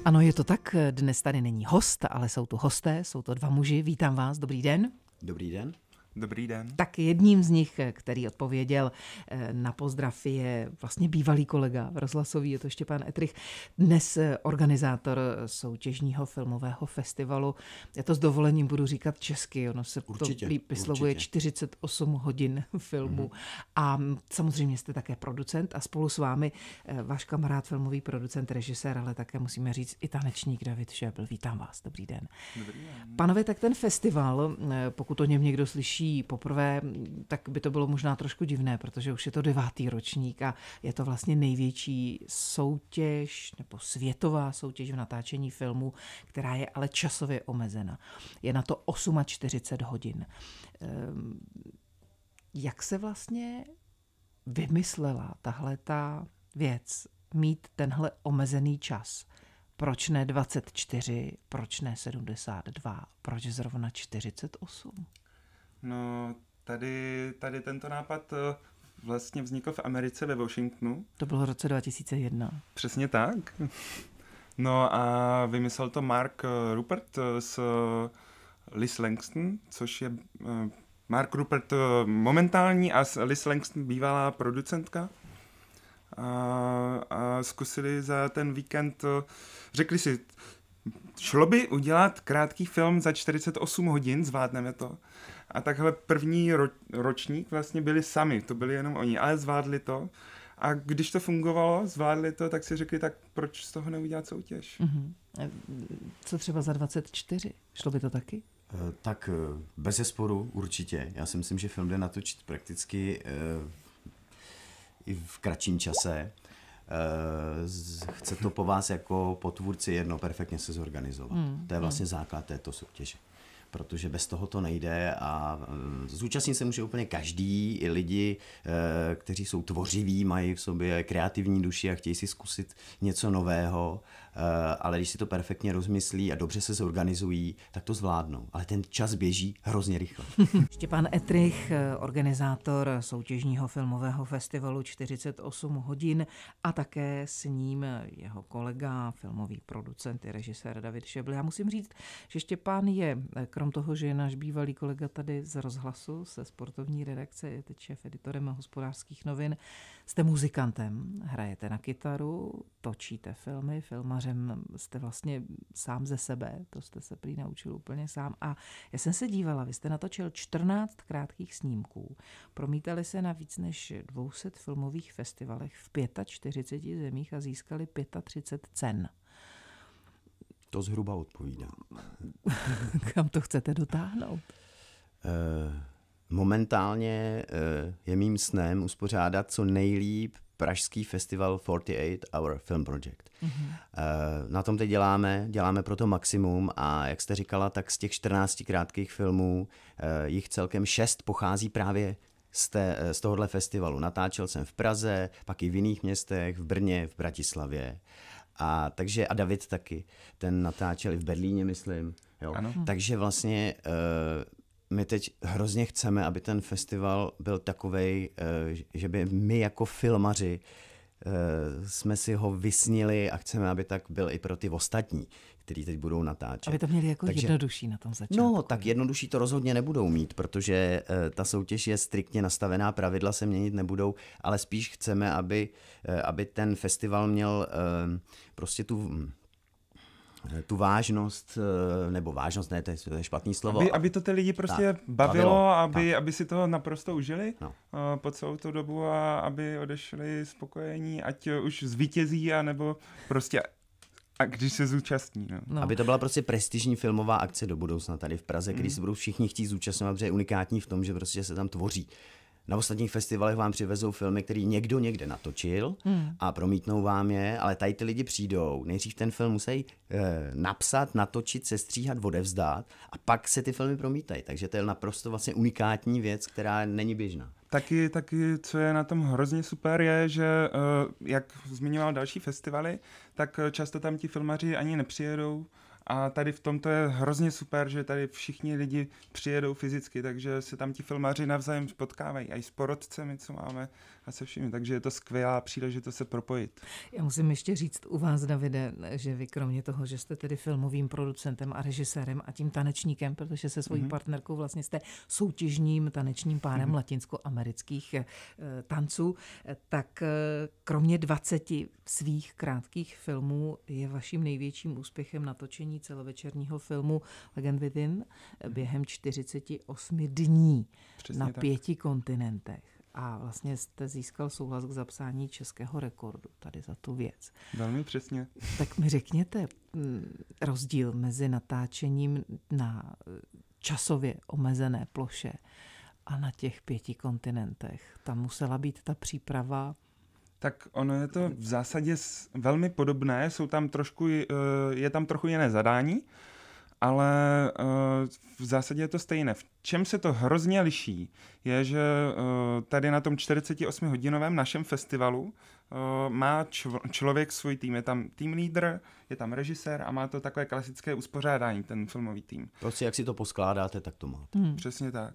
Ano, je to tak. Dnes tady není host, ale jsou tu hosté, jsou to dva muži. Vítám vás, dobrý den. Dobrý den. Dobrý den. Tak jedním z nich, eh, který odpověděl eh, na pozdrav, je vlastně bývalý kolega rozhlasový, je to pan Etrich, dnes eh, organizátor soutěžního filmového festivalu. Já to s dovolením budu říkat česky, ono se určitě, to vyslovuje 48 hodin filmu. Mm-hmm. A mm, samozřejmě jste také producent a spolu s vámi váš kamarád, filmový producent, režisér, ale také musíme říct i tanečník David Šebl. Vítám vás, dobrý den. Dobrý den. Panové, tak ten festival, pokud o něm někdo slyší, učí poprvé, tak by to bylo možná trošku divné, protože už je to devátý ročník a je to vlastně největší soutěž nebo světová soutěž v natáčení filmu, která je ale časově omezena. Je na to 48 hodin. Ehm, jak se vlastně vymyslela tahle ta věc, mít tenhle omezený čas? Proč ne 24, proč ne 72, proč zrovna 48? No, tady, tady tento nápad eh, vlastně vznikl v Americe ve Washingtonu. To bylo v roce 2001. Přesně tak. No a vymyslel to Mark eh, Rupert eh, s Liz Langston, což je Mark Rupert momentální a Liz Langston bývalá producentka. A, a zkusili za ten víkend, řekli si, šlo by udělat krátký film za 48 hodin, zvládneme to a takhle první ro- ročník vlastně byli sami, to byli jenom oni, ale zvládli to. A když to fungovalo, zvládli to, tak si řekli, tak proč z toho neudělat soutěž? Mm-hmm. Co třeba za 24? Šlo by to taky? Eh, tak eh, bez zesporu určitě. Já si myslím, že film jde natočit prakticky eh, i v kratším čase. Chce to po vás jako potvůrci jedno perfektně se zorganizovat. Mm, to je vlastně mm. základ této soutěže protože bez toho to nejde a eh, zúčastnit se může úplně každý, i lidi, eh, kteří jsou tvořiví, mají v sobě kreativní duši a chtějí si zkusit něco nového Eh, ale když si to perfektně rozmyslí a dobře se zorganizují, tak to zvládnou. Ale ten čas běží hrozně rychle. Štěpán Etrich, eh, organizátor soutěžního filmového festivalu 48 hodin a také s ním jeho kolega, filmový producent i režisér David Šebl. Já musím říct, že Štěpán je, eh, krom toho, že je náš bývalý kolega tady z rozhlasu, se sportovní redakce, je teď šéf editorem hospodářských novin, jste muzikantem, hrajete na kytaru, točíte filmy, filmař filmařem jste vlastně sám ze sebe, to jste se prý naučil úplně sám. A já jsem se dívala, vy jste natočil 14 krátkých snímků, promítali se na víc než 200 filmových festivalech v 45 zemích a získali 35 cen. To zhruba odpovídá. Kam to chcete dotáhnout? Eh, momentálně eh, je mým snem uspořádat co nejlíp pražský festival 48 Hour Film Project. Mm-hmm. Na tom teď děláme, děláme to maximum a jak jste říkala, tak z těch 14 krátkých filmů eh, jich celkem 6 pochází právě z, té, eh, z tohohle festivalu. Natáčel jsem v Praze, pak i v jiných městech, v Brně, v Bratislavě. A takže a David taky, ten natáčel i v Berlíně, myslím. Jo. Ano. Takže vlastně my teď hrozně chceme, aby ten festival byl takovej, eh, že by my jako filmaři eh, jsme si ho vysnili a chceme, aby tak byl i pro ty ostatní, kteří teď budou natáčet. Aby to měli jako Takže, jednodušší na tom začátku. No, tak jednodušší to rozhodně nebudou mít, protože eh, ta soutěž je striktně nastavená, pravidla se měnit nebudou, ale spíš chceme, aby, aby ten festival měl prostě tu hm, Eh, tu vážnost, eh, nebo vážnost, ne, to je, to je špatný slovo. Aby, aby to ty lidi prostě tak, bavilo, bavilo aby, tak. aby si toho naprosto užili no. Eh, po celou tu dobu a aby odešli spokojení, ať už zvítězí, anebo prostě a když se zúčastní. No. No. Aby to byla prostě prestižní filmová akce do budoucna tady v Praze, mm. když mhm. se budou všichni chtít zúčastňovat, protože je unikátní v tom, že prostě se tam tvoří na ostatních festivalech vám přivezou filmy, který někdo někde natočil hmm. a promítnou vám je, ale tady ty lidi přijdou. Nejdřív ten film musí eh, napsat, natočit, sestříhat, odevzdát a pak se ty filmy promítají. Takže to je naprosto vlastně unikátní věc, která není běžná. Taky, taky, co je na tom hrozně super, je, že eh, jak zmiňoval další festivaly, tak eh, často tam ti filmaři ani nepřijedou a tady v tomto je hrozně super, že tady všichni lidi přijedou fyzicky, takže se tam ti filmaři navzájem potkávají, a i s porodcemi, co máme a se všemi. Takže je to skvělá příležitost se propojit. Já musím ještě říct u vás, Davide, že vy kromě toho, že jste tedy filmovým producentem a režisérem a tím tanečníkem, protože se svojí mm-hmm. partnerkou vlastně jste soutěžním tanečním párem mm-hmm. latinskoamerických e, tanců, eh, tak e, kromě 20 svých krátkých filmů je vaším největším úspěchem natočení natáčení celovečerního filmu Legend Within mhm. během 48 dní Přesně na tak. pěti kontinentech. A vlastně jste získal souhlas k zapsání českého rekordu tady za tu věc. Velmi přesně. Tak mi řekněte rozdíl mezi natáčením na e, časově omezené ploše a na těch pěti kontinentech. Tam musela být ta příprava tak ono je to v zásadě velmi podobné, jsou tam trošku, eh, je tam trochu jiné zadání, ale eh, v zásadě je to stejné. V čem se to hrozně liší, je, že eh, tady na tom 48-hodinovém našem festivalu má člověk svůj tým. Je tam tým lídr, je tam režisér a má to takové klasické uspořádání, ten filmový tým. Prostě jak si to poskládáte, tak to máte. Hmm. Přesně tak.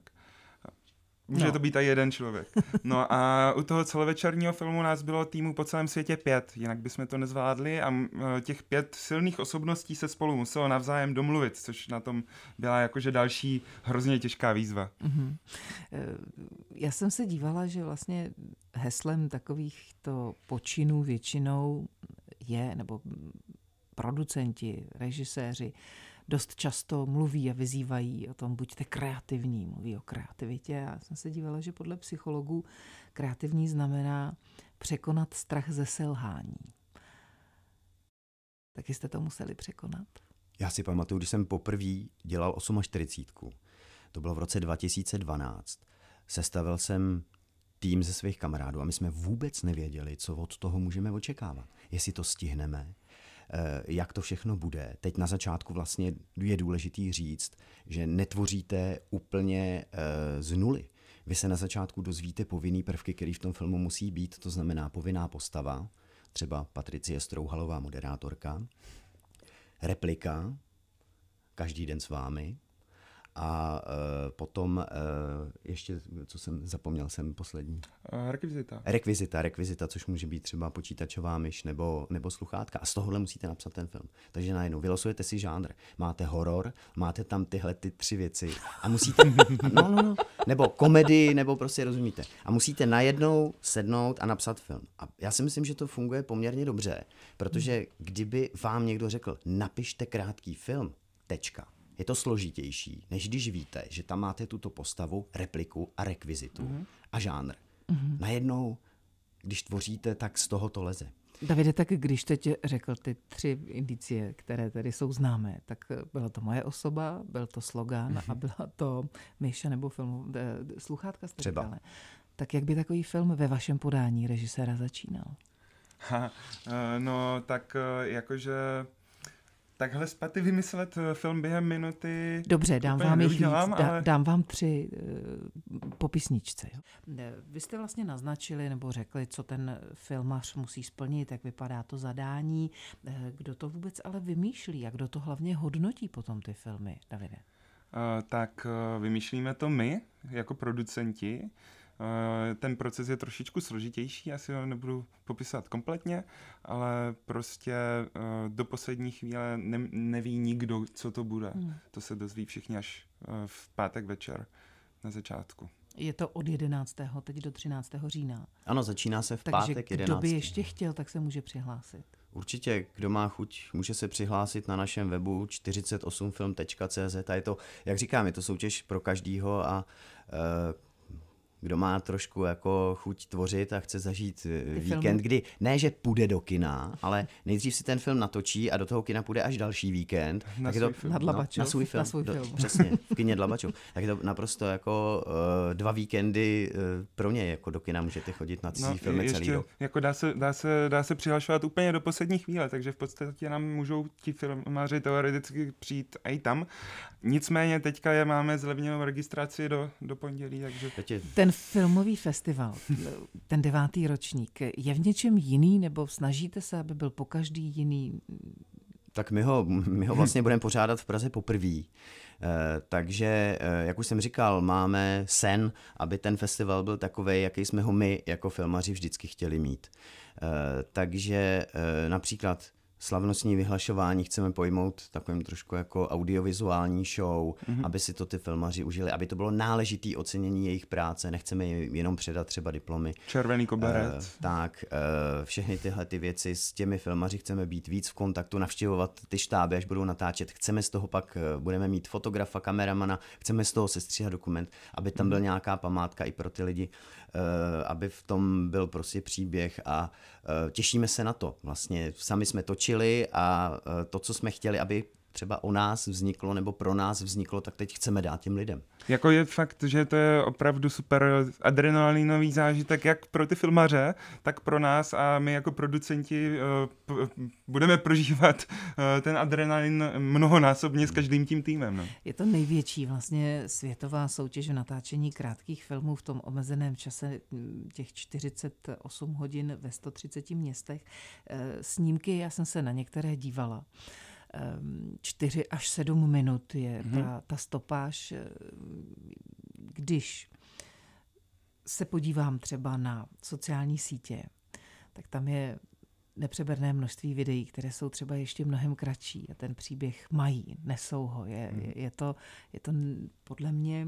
Může no. to být i jeden člověk. No a u toho celovečerního filmu nás bylo týmu po celém světě pět, jinak bychom to nezvládli a e, těch pět silných osobností se spolu muselo navzájem domluvit, což na tom byla jakože další hrozně těžká výzva. Mm-hmm. Já jsem se dívala, že vlastně heslem takovýchto počinů většinou je, nebo producenti, režiséři, dost často mluví a vyzývají o tom, buďte kreativní, mluví o kreativitě. Já jsem se dívala, že podle psychologů kreativní znamená překonat strach ze selhání. Taky jste to museli překonat? Já si pamatuju, když jsem poprvé dělal 48. To bylo v roce 2012. Sestavil jsem tým ze svých kamarádů a my jsme vůbec nevěděli, co od toho můžeme očekávat. Jestli to stihneme, Eh, jak to všechno bude. Teď na začátku vlastně je důležitý říct, že netvoříte úplně eh, z nuly. Vy se na začátku dozvíte povinný prvky, které v tom filmu musí být, to znamená povinná postava, třeba Patricie Strouhalová, moderátorka, replika, každý den s vámi, a e, potom e, ještě, co jsem zapomněl, jsem poslední. E, rekvizita. Rekvizita, rekvizita, což může být třeba počítačová myš nebo, nebo sluchátka. A z tohohle musíte napsat ten film. Takže najednou vylosujete si žánr. Máte horor, máte tam tyhle ty tři věci a musíte... No, no, no. Nebo komedii, nebo prostě rozumíte. A musíte najednou sednout a napsat film. A já si myslím, že to funguje poměrně dobře, protože kdyby vám někdo řekl, napište krátký film, tečka, je to složitější, než když víte, že tam máte tuto postavu, repliku a rekvizitu mm-hmm. a žánr. Mm-hmm. Najednou, když tvoříte, tak z toho to leze. Davide, tak když teď řekl ty tři indicie, které tady jsou známé, tak byla to moje osoba, byl to slogan mm-hmm. a byla to myša nebo film, eh, sluchátka Třeba. Říkali. Tak jak by takový film ve vašem podání režiséra začínal? Ha, eh, no, tak eh, jakože takhle spaty vymyslet eh, film během minuty. Dobře, dám vám jich víc, ale... dá, dám vám tři uh, popisničce. Jo? Vy jste vlastně naznačili nebo řekli, co ten filmař musí splnit, jak vypadá to zadání, eh, kdo to vůbec ale vymýšlí a kdo to hlavně hodnotí potom ty filmy, Davide? Uh, tak uh, vymýšlíme to my jako producenti, Eh, ten proces je trošičku složitější, asi ho nebudu popisovat kompletně, ale prostě eh, do poslední chvíle ne- neví nikdo, co to bude. Hmm. To se dozví všichni až eh, v pátek večer na začátku. Je to od 11. teď do 13. října. Ano, začíná se v Takže pátek 11. Takže kdo by ještě chtěl, tak se může přihlásit. Určitě, kdo má chuť, může se přihlásit na našem webu 48film.cz a je to, jak říkám, je to soutěž pro každýho a kdo má trošku jako chuť tvořit a chce zažít eh, Ty víkend, filmy. kdy ne, že půjde do kina, ale nejdřív si ten film natočí a do toho kina půjde až další víkend. Na tak svůj to, film. Na, no, dlabačov, no, na svůj film. Na svůj film. Do, přesně, v kině Dlabačov. tak je to naprosto jako uh, dva víkendy uh, pro ně, jako do kina můžete chodit na cizí no, filmy ještě, celý rok. Jako dá se, dá se, dá se přihlašovat úplně do poslední chvíle, takže v podstatě nám můžou ti filmáři teoreticky přijít i tam. Nicméně teďka je máme zlevněnou registraci do, do pondělí, takže... Ten filmový festival, ten devátý ročník, je v něčem jiný nebo snažíte se, aby byl po každý jiný? Tak my ho, my ho vlastně budeme pořádat v Praze poprvé. Eh, takže, eh, jak už jsem říkal, máme sen, aby ten festival byl takový, jaký jsme ho my jako filmaři vždycky chtěli mít. Eh, takže například slavnostní vyhlašování chceme pojmout takovým trošku jako audiovizuální show, mm-hmm. aby si to ty filmaři užili, aby to bylo náležitý ocenění jejich práce, nechceme jim jenom předat třeba diplomy. Červený eh, koberec. Uh, tak, uh, všechny tyhle ty věci s těmi filmaři chceme být víc v kontaktu, navštěvovat ty štáby, až budou natáčet. Chceme z toho pak, uh, budeme mít fotografa, kameramana, chceme z toho sestříhat dokument, aby tam byl mhm. nějaká památka i pro ty lidi, uh, aby v tom byl prostě příběh a uh, těšíme se na to. Vlastně sami jsme točili naučili a e, to, co jsme chtěli, aby třeba o nás vzniklo nebo pro nás vzniklo, tak teď chceme dát těm lidem. Jako je fakt, že to je opravdu super adrenalinový zážitek jak pro ty filmaře, tak pro nás a my jako producenti uh, budeme prožívat uh, ten adrenalin mnohonásobně s každým tím týmem. No. Je to největší vlastně světová soutěž v natáčení krátkých filmů v tom omezeném čase hm, těch 48 hodin ve 130 městech. Uh, snímky, já jsem se na některé dívala. 4 ehm, až 7 minut je mm-hmm. ta, ta stopáž. Eh, když se podívám třeba na sociální sítě, tak tam je nepřeberné množství videí, které jsou třeba ještě mnohem kratší a ten příběh mají, nesou ho. Je, hmm. je, to, je to podle mě,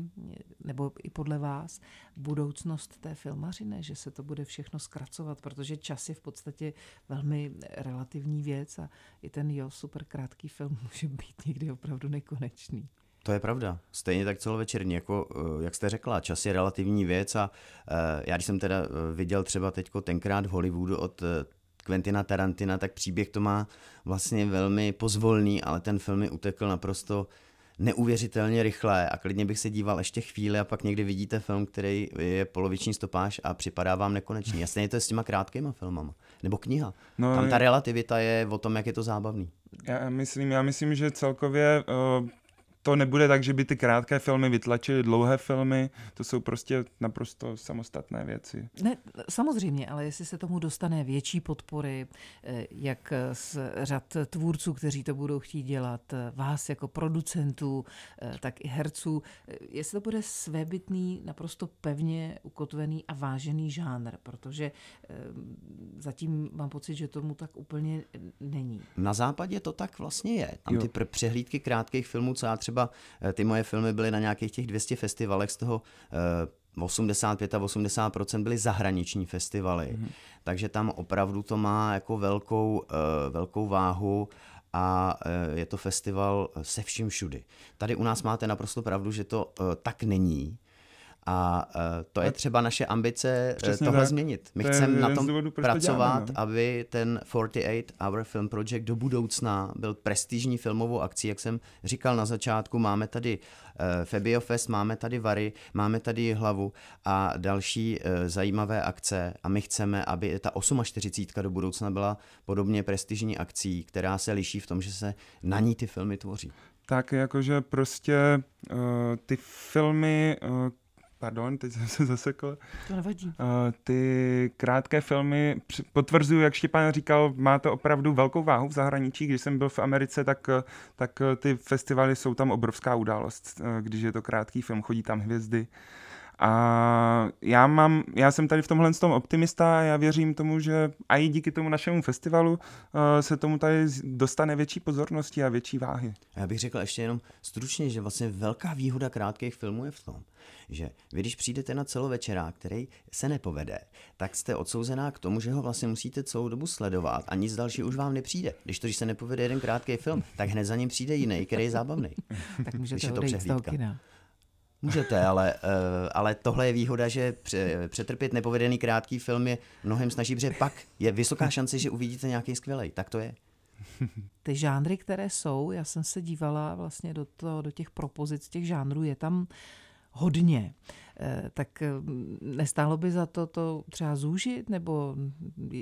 nebo i podle vás, budoucnost té filmařiny, že se to bude všechno zkracovat, protože čas je v podstatě velmi relativní věc a i ten jo, super krátký film může být někdy opravdu nekonečný. To je pravda. Stejně tak celovečerní, jako eh, jak jste řekla, čas je relativní věc a eh, já když jsem teda eh, viděl třeba teďko tenkrát v Hollywoodu od Quentina Tarantina, tak příběh to má vlastně velmi pozvolný, ale ten film mi utekl naprosto neuvěřitelně rychle a klidně bych se díval ještě chvíli a pak někdy vidíte film, který je poloviční stopáž a připadá vám nekonečný. Jasně je to s těma krátkýma filmama. Nebo kniha. No, Tam ta relativita je o tom, jak je to zábavný. Já myslím, já myslím že celkově uh to nebude tak, že by ty krátké filmy vytlačily dlouhé filmy, to jsou prostě naprosto samostatné věci. Ne, samozřejmě, ale jestli se tomu dostane větší podpory, eh, jak z řad tvůrců, kteří to budou chtít dělat, eh, vás jako producentů, eh, tak i herců, jestli to bude svébytný, naprosto pevně ukotvený a vážený žánr, protože zatím mám pocit, že tomu tak úplně není. Na západě to tak vlastně je. Tam ty pr- přehlídky krátkých filmů, co já třeba třeba eh, ty moje filmy byly na nějakých těch 200 festivalech, z toho 85 eh, a 80 byly zahraniční festivaly. Mm-hmm. Takže tam opravdu to má jako velkou, eh, velkou váhu a je to festival se vším všudy. Tady u nás máte naprosto pravdu, že to tak není a eh, to je třeba naše ambice eh, Přesně tohle tak. změnit. My to chceme na tom důvodu, pracovat, to děláme, no. aby ten 48 Hour Film Project do budoucna byl prestižní filmovou akcí, jak jsem říkal na začátku. Máme tady eh, Febio Fest, máme tady Vary, máme tady Hlavu a další zajímavé akce. A my chceme, aby ta 48 do budoucna byla podobně prestižní akcí, která se liší v tom, že se na ní ty filmy tvoří. Tak jakože prostě uh, ty filmy, uh, pardon, teď jsem se zasekl. To nevadí. Eh, ty krátké filmy potvrzuju, jak Štěpán říkal, má to opravdu velkou váhu v zahraničí. Když jsem byl v Americe, tak, eh, tak eh, ty festivaly jsou tam obrovská událost, když je to krátký film, chodí tam hvězdy. A já, mám, já jsem tady v tomhle tom optimista, a já věřím tomu, že a i díky tomu našemu festivalu eh, se tomu tady dostane větší pozornosti a větší váhy. Já bych řekl ještě jenom stručně, že vlastně velká výhoda krátkých filmů je v tom, že vy když přijdete na celovečerák, který se nepovede, tak jste odsouzená k tomu, že ho vlastně musíte celou dobu sledovat a nic dalšího už vám nepřijde. Když to, když se nepovede jeden krátký film, tak hned za ním přijde jiný, který je zábavný. tak můžete když je to přehlídka. z toho kina. Můžete, ale, eh, ale tohle je výhoda, že přetrpět nepovedený krátký film je mnohem snaží, protože pak je vysoká šance, že uvidíte nějaký skvělý. Tak to je. Ty žánry, které jsou, já jsem se dívala vlastně do, to, do těch propozic těch žánrů, je tam hodně. Eh, tak mm, nestálo by za to to třeba zúžit, nebo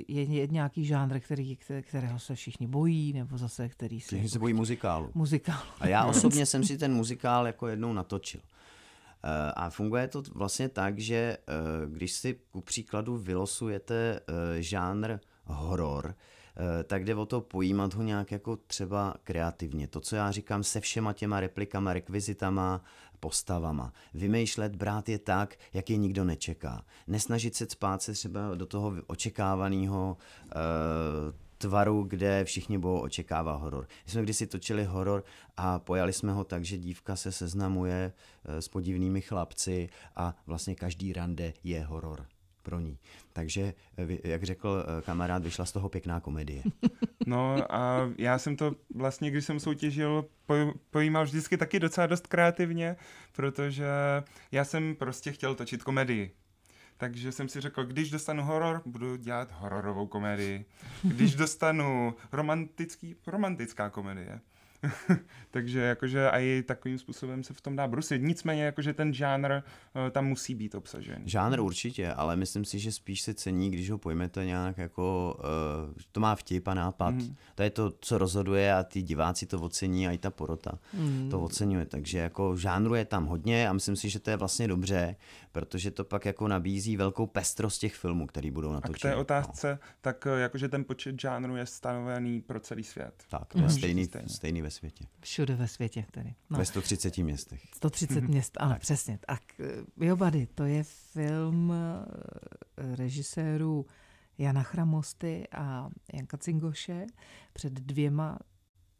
je, je nějaký žánr, který, kterého se všichni bojí, nebo zase který se... Všichni se jako bojí muzikálu. Muzikálu. A já osobně jsem si ten muzikál jako jednou natočil. Eh, a funguje to vlastně tak, že eh, když si ku příkladu vylosujete eh, žánr horor, tak jde o to pojímat ho nějak jako třeba kreativně. To, co já říkám, se všema těma replikama, rekvizitama, postavama. Vymýšlet, brát je tak, jak je nikdo nečeká. Nesnažit se spát se třeba do toho očekávaného tvaru, kde všichni budou očekává horor. My jsme kdysi točili horor a pojali jsme ho tak, že dívka se seznamuje eh, s podivnými chlapci a vlastně každý rande je horor pro ní. Takže, eh, jak řekl eh, kamarád, vyšla z toho pěkná komedie. No a já jsem to vlastně, když jsem soutěžil, pojímal vždycky taky docela dost kreativně, protože já jsem prostě chtěl točit komedii. Takže jsem si řekl, když dostanu horor, budu dělat hororovou komedii. Když dostanu romantický, romantická komedie. Takže jakože i takovým způsobem se v tom dá brusit. Nicméně jakože ten žánr eh, tam musí být obsažen. Žánr určitě, ale myslím si, že spíš se cení, když ho pojmete nějak jako, uh, to má vtip a nápad. Mm. To je to, co rozhoduje a ty diváci to ocení a i ta porota mm. to oceňuje. Takže jako žánru je tam hodně a myslím si, že to je vlastně dobře, protože to pak jako nabízí velkou pestrost těch filmů, které budou natočeny. A k té no. otázce, no. tak eh, jakože ten počet žánru je stanovený pro celý svět. Tak, mhm. to je mm. stejný, stejný. stejný ve světě. Všude ve světě tedy. No. Ve 130 městech. 130 měst, ano, tak. přesně. Tak eh, Biobady, to je film eh, režisérů Jana Chramosty a Janka Cingoše před dvěma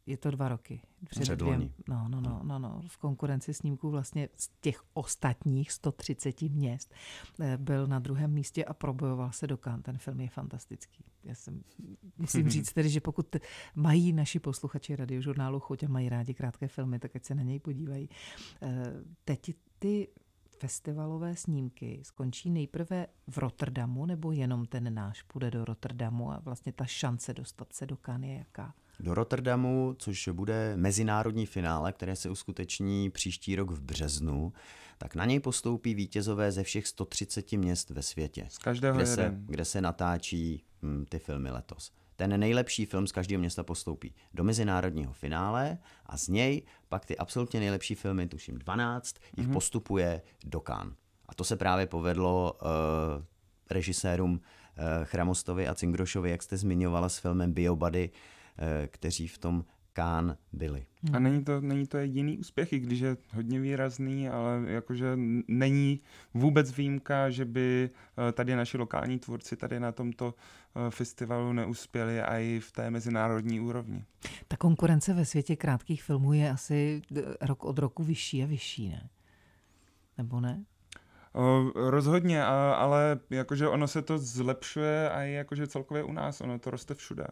je to dva roky. Před, před dvěm, no, no, no, hmm. no, no, v konkurenci snímků vlastně z těch ostatních 130 měst eh, byl na druhém místě a probojoval se do Kán. Ten film je fantastický. Já jsem, musím říct tedy, že pokud mají naši posluchači radiožurnálu chuť a mají rádi krátké filmy, tak ať se na něj podívají. Eh, teď ty festivalové snímky skončí nejprve v Rotterdamu, nebo jenom ten náš půjde do Rotterdamu a vlastně ta šance dostat se do Kán je jaká? do Rotterdamu, což bude mezinárodní finále, které se uskuteční příští rok v březnu, tak na něj postoupí vítězové ze všech 130 měst ve světě, z každého kde, se, kde se natáčí hm, ty filmy letos. Ten nejlepší film z každého města postoupí do mezinárodního finále a z něj pak ty absolutně nejlepší filmy, tuším 12, mm-hmm. jich mhm. postupuje do Kán. A to se právě povedlo uh, režisérům uh, Chramostovi a Cingrošovi, jak jste zmiňovala s filmem Biobady. uh, Eh, kteří v tom Kán byli. A není to, není to jediný úspěch, i když je hodně výrazný, ale jakože není vůbec výjimka, že by eh, tady naši lokální tvůrci tady na tomto eh, festivalu neuspěli a i v té mezinárodní úrovni. Ta konkurence ve světě krátkých filmů je asi rok od roku vyšší a vyšší, ne? Nebo ne? Rozhodně, ale jakože ono se to zlepšuje a i jakože celkově u nás, ono to roste všude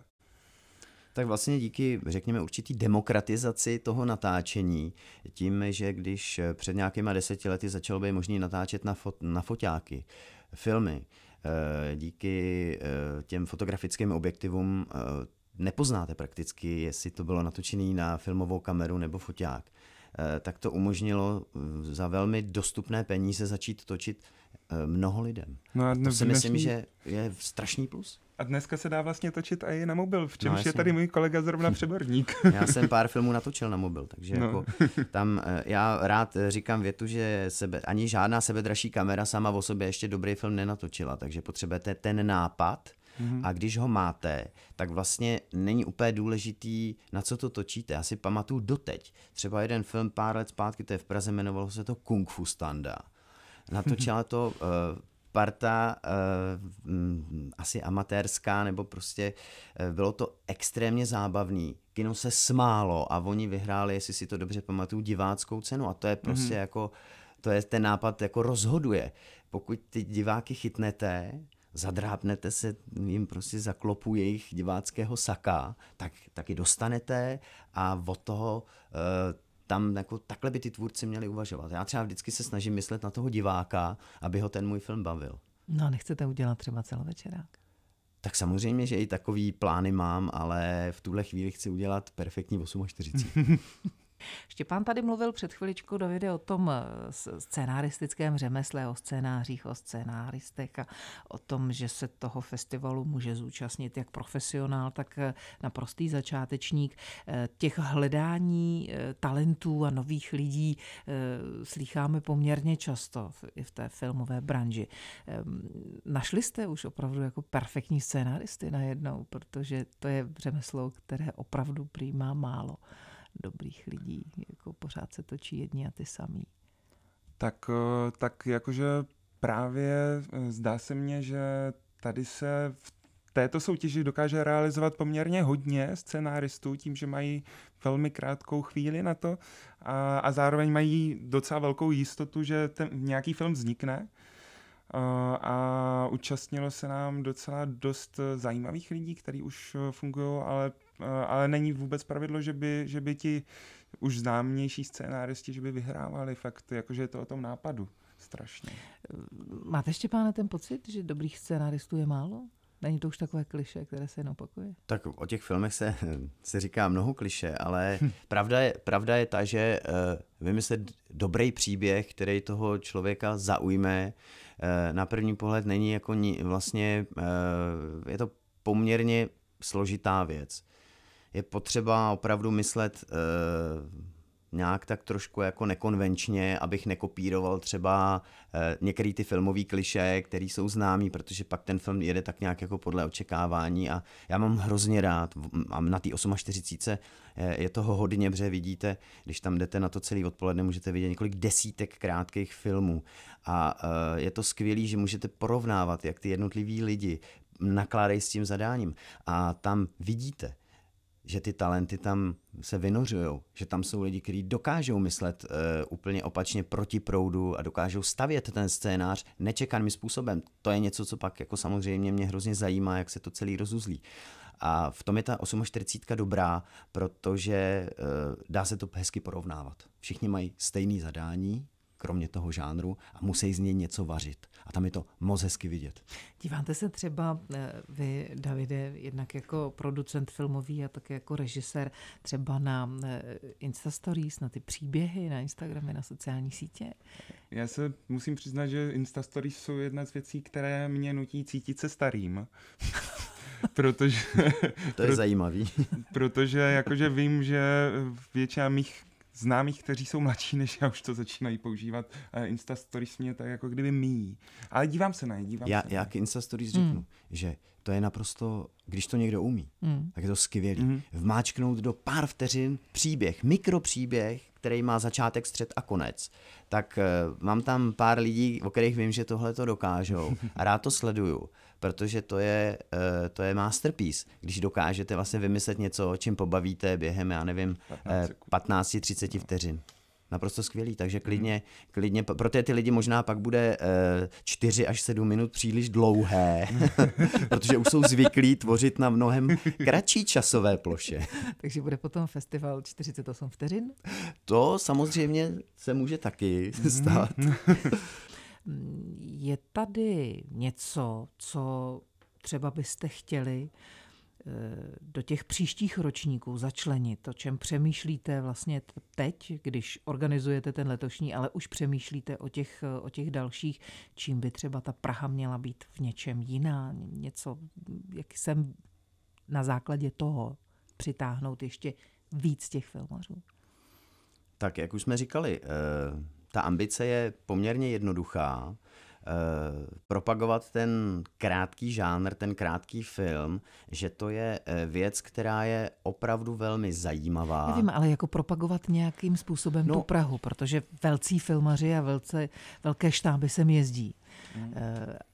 tak vlastně díky, řekněme, určitý demokratizaci toho natáčení, tím, že když eh, před nějakýma deseti lety začalo být možné natáčet na, fot, na foťáky, eh, filmy, eh, díky těm fotografickým objektivům nepoznáte prakticky, jestli to bylo natočené na filmovou kameru nebo foťák tak to umožnilo za velmi dostupné peníze začít točit mnoho lidem. No a to si myslím, že je strašný plus. A dneska se dá vlastně točit i na mobil, v čemž no, je tady můj kolega zrovna přeborník. Já jsem pár filmů natočil na mobil, takže no. jako tam eh, já rád eh, říkám větu, že sebe, ani žádná sebedražší kamera sama o sobě ještě dobrý film nenatočila, takže potřebujete ten nápad, Mm-hmm. A když ho máte, tak vlastně není úplně důležitý, na co to točíte. Já si pamatuju doteď. Třeba jeden film pár let zpátky, to je v Praze, jmenovalo se to Kung Fu Standa. Natočila to uh, parta eh, asi amatérská, nebo prostě eh, bylo to extrémně zábavný. Kino se smálo a oni vyhráli, jestli si to dobře pamatuju, diváckou cenu a to je prostě mm-hmm. jako, to je ten nápad jako rozhoduje. Pokud ty diváky chytnete, zadrápnete se jim prostě za klopu jejich diváckého saka, tak taky dostanete a od toho uh, tam jako takhle by ty tvůrci měli uvažovat. Já třeba vždycky se snažím myslet na toho diváka, aby ho ten můj film bavil. No a nechcete udělat třeba celovečerák? Tak samozřejmě, že i takový plány mám, ale v tuhle chvíli chci udělat perfektní 8 Štěpán tady mluvil před chviličkou, videa o tom eh, scénaristickém řemesle, o scénářích, o scénáristech a o tom, že se toho festivalu může zúčastnit jak profesionál, tak eh, naprostý začátečník. Eh, těch hledání talentů a nových lidí slýcháme poměrně často i v té filmové branži. Ehm, našli jste už opravdu jako perfektní scénáristy najednou, protože to je řemeslo, které opravdu přijímá málo dobrých lidí? Jako pořád se točí jedni a ty samý. Tak, eh, tak jakože právě eh, zdá se mně, že tady se v této soutěži dokáže realizovat poměrně hodně scenáristů tím, že mají velmi krátkou chvíli na to a, a zároveň mají docela velkou jistotu, že ten, nějaký film vznikne. Eh, a účastnilo se nám docela dost zajímavých lidí, kteří už fungují, ale Eh, ale není vůbec pravidlo, že by, že by ti už známější scénáristi, že by vyhrávali fakt, jakože je to o tom nápadu strašně. Máte ještě, páne, ten pocit, že dobrých scénáristů je málo? Není to už takové kliše, které se jen opakuje? Tak o těch filmech se, se říká mnoho kliše, ale pravda, je, pravda je ta, že uh, vymyslet dobrý příběh, který toho člověka zaujme, uh, na první pohled není jako ni, vlastně, uh, je to poměrně složitá věc je potřeba opravdu myslet e, nějak tak trošku jako nekonvenčně, abych nekopíroval třeba e, některé ty filmové kliše, které jsou známý, protože pak ten film jede tak nějak jako podle očekávání a já mám hrozně rád, mám na té 48 eh, je toho hodně, protože vidíte, když tam jdete na to celý odpoledne, můžete vidět několik desítek krátkých filmů a e, je to skvělé, že můžete porovnávat, jak ty jednotliví lidi nakládají s tím zadáním a tam vidíte, že ty talenty tam se vynořují, že tam jsou lidi, kteří dokážou myslet e, úplně opačně proti proudu a dokážou stavět ten scénář nečekaným způsobem. To je něco, co pak jako samozřejmě mě hrozně zajímá, jak se to celý rozuzlí. A v tom je ta 48 dobrá, protože e, dá se to hezky porovnávat. Všichni mají stejné zadání, kromě toho žánru a musí z něj něco vařit. A tam je to moc hezky vidět. Díváte se třeba eh, vy, Davide, jednak jako producent filmový a také jako režisér třeba na eh, Insta Stories, na ty příběhy na Instagramy, na sociální sítě? Já se musím přiznat, že Insta Stories jsou jedna z věcí, které mě nutí cítit se starým. protože... to je pro, zajímavý. protože jakože vím, že většina mých známých, kteří jsou mladší než já, už to začínají používat. Eh, Insta Stories mě tak jako kdyby míjí. Ale dívám se na ně, dívám já, se. Já k Insta Stories mm. řeknu, hmm. že to je naprosto, když to někdo umí, mm. tak je to skvělé. Mm. Vmáčknout do pár vteřin příběh, mikropříběh, který má začátek, střed a konec. Tak uh, mám tam pár lidí, o kterých vím, že tohle to dokážou a rád to sleduju protože to je, eh, to je masterpiece, když dokážete vlastně vymyslet něco, čím pobavíte během, já nevím, 15-30 eh, no. vteřin. Naprosto skvělý, takže mhm. klidně, klidně, pro ty, ty lidi možná pak bude 4 eh, až 7 minut příliš dlouhé, protože už jsou zvyklí tvořit na mnohem kratší časové ploše. takže bude potom festival 48 vteřin? To samozřejmě se může taky mhm. stát. je tady něco, co třeba byste chtěli eh, do těch příštích ročníků začlenit, o čem přemýšlíte vlastně teď, když organizujete ten letošní, ale už přemýšlíte o těch, o těch dalších, čím by třeba ta Praha měla být v něčem jiná, něco, jak jsem na základě toho přitáhnout ještě víc těch filmařů? Tak, jak už jsme říkali, eh, ta ambice je poměrně jednoduchá. Eh, propagovat ten krátký žánr, ten krátký film, že to je eh, věc, která je opravdu velmi zajímavá. Nevím, ale jako propagovat nějakým způsobem no, tu Prahu, protože velcí filmaři a velce, velké štáby sem jezdí. Mm.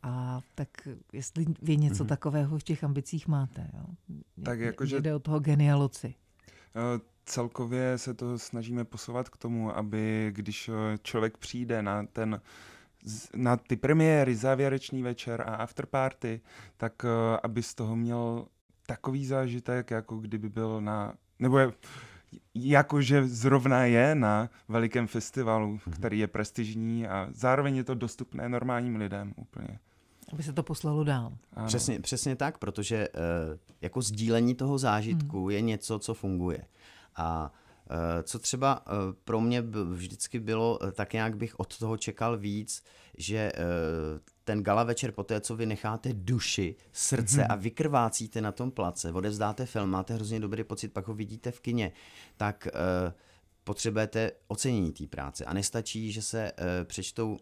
a tak jestli vy něco mm. takového v těch ambicích máte, jo? tak jako, že... jde o toho genialoci. Uh, celkově se to snažíme posouvat k tomu, aby když eh, člověk přijde na ten na ty premiéry, závěrečný večer a afterparty, tak eh, aby z toho měl takový zážitek, jako kdyby byl na, nebo je, jakože zrovna je na velikém festivalu, mm-hmm. který je prestižní a zároveň je to dostupné normálním lidem úplně. Aby se to poslalo dál. Přesně, přesně tak, protože eh, jako sdílení toho zážitku mm-hmm. je něco, co funguje. A eh, co třeba eh, pro mě vždycky bylo, eh, tak nějak bych od toho čekal víc, že ten gala večer po té, co vy necháte duši, srdce mhm. a vykrvácíte na tom place, odevzdáte film, máte hrozně dobrý pocit, pak ho vidíte v kině, tak uh, potřebujete ocenění té práce. A nestačí, že se eh, přečtou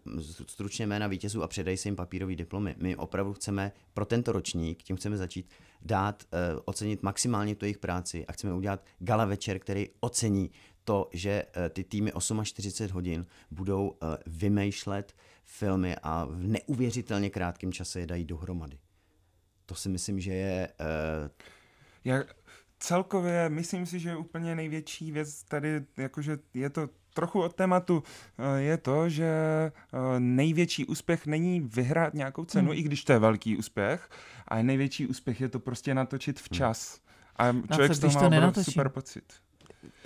stručně jména vítězů a předají se jim papírové diplomy. My opravdu chceme pro tento ročník, tím chceme začít, dát, eh, ocenit maximálně tu jejich práci a chceme udělat gala večer, který ocení to, že eh, ty týmy 48 hodin budou vymýšlet filmy a v neuvěřitelně krátkém čase je dají dohromady. To si myslím, že je... Já celkově myslím si, že úplně největší věc tady, jakože je to trochu od tématu, eh, je to, že eh, největší úspěch není vyhrát nějakou cenu, hmm. i když to je velký úspěch, ale největší úspěch je to prostě natočit hmm. včas. A člověk z toho má to super pocit.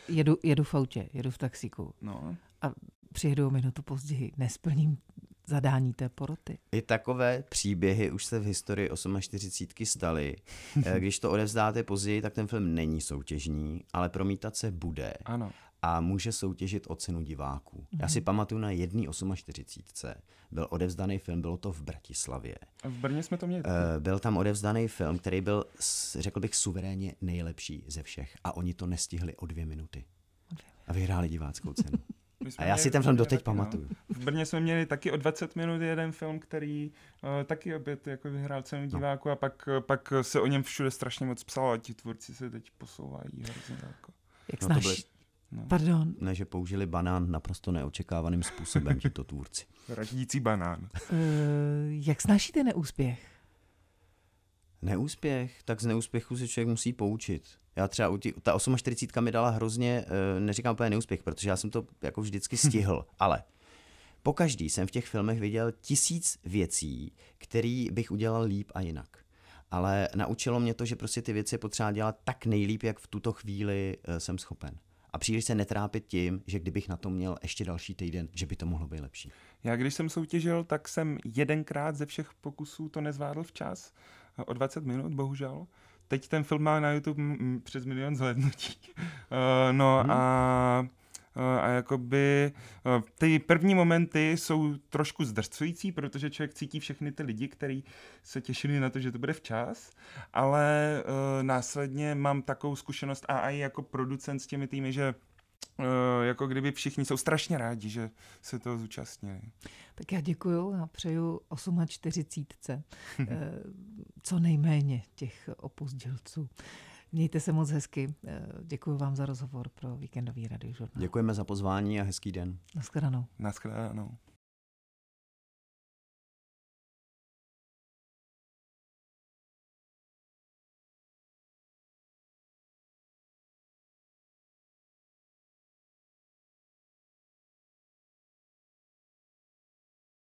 Jedu, jedu v autě, jedu v taxíku. No. A přijedu minutu později, nesplním zadání té poroty. I takové příběhy už se v historii 48 staly. Eh, když to odevzdáte později, tak ten film není soutěžní, ale promítat se bude. Ano. A může soutěžit o cenu diváků. Mhm. Já si mhm. pamatuju na jedný 48. Byl odevzdaný film, bylo to v Bratislavě. V Brně jsme to měli. Eh, byl tam odevzdaný film, který byl, řekl bych, suverénně nejlepší ze všech. A oni to nestihli o dvě minuty. A vyhráli diváckou cenu. A já si ten film doteď no. pamatuju. V Brně jsme měli taky o 20 minut jeden film, který uh, taky opět jako vyhrál cenu no. diváku no. a pak, eh, pak se o něm všude strašně moc psalo a ti tvůrci se teď posouvají hrozně daleko. Jak no, znáš? no. Pardon. Ne, že použili banán naprosto neočekávaným způsobem, to tvůrci. Radící banán. Uh, jak snášíte neúspěch? neúspěch, tak z neúspěchu se člověk musí poučit. Já třeba, u tí, ta 48 mi dala hrozně, eh, neříkám úplně neúspěch, protože já jsem to jako vždycky stihl, ale po každý jsem v těch filmech viděl tisíc věcí, které bych udělal líp a jinak. Ale naučilo mě to, že prostě ty věci potřeba dělat tak nejlíp, jak v tuto chvíli eh, jsem schopen. A příliš se netrápit tím, že kdybych na to měl ještě další týden, že by to mohlo být lepší. Já když jsem soutěžil, tak jsem jedenkrát ze všech pokusů to nezvládl včas o 20 minut, bohužel. Teď ten film má na YouTube přes milion zhlédnutí. Uh, no hmm. a eh, a jakoby eh, ty první momenty jsou trošku zdrcující, protože člověk cítí všechny ty lidi, kteří se těšili na to, že to bude včas, ale následně mám takovou zkušenost a i jako producent s těmi týmy, že Eh, jako kdyby všichni jsou strašně rádi, že se toho zúčastnili. Tak já děkuju a přeju 48. Eh, co nejméně těch opozdělců. Mějte se moc hezky. Eh, Děkuji vám za rozhovor pro víkendový radiožurnál. Děkujeme za pozvání a hezký den. Naschledanou. Naschledanou.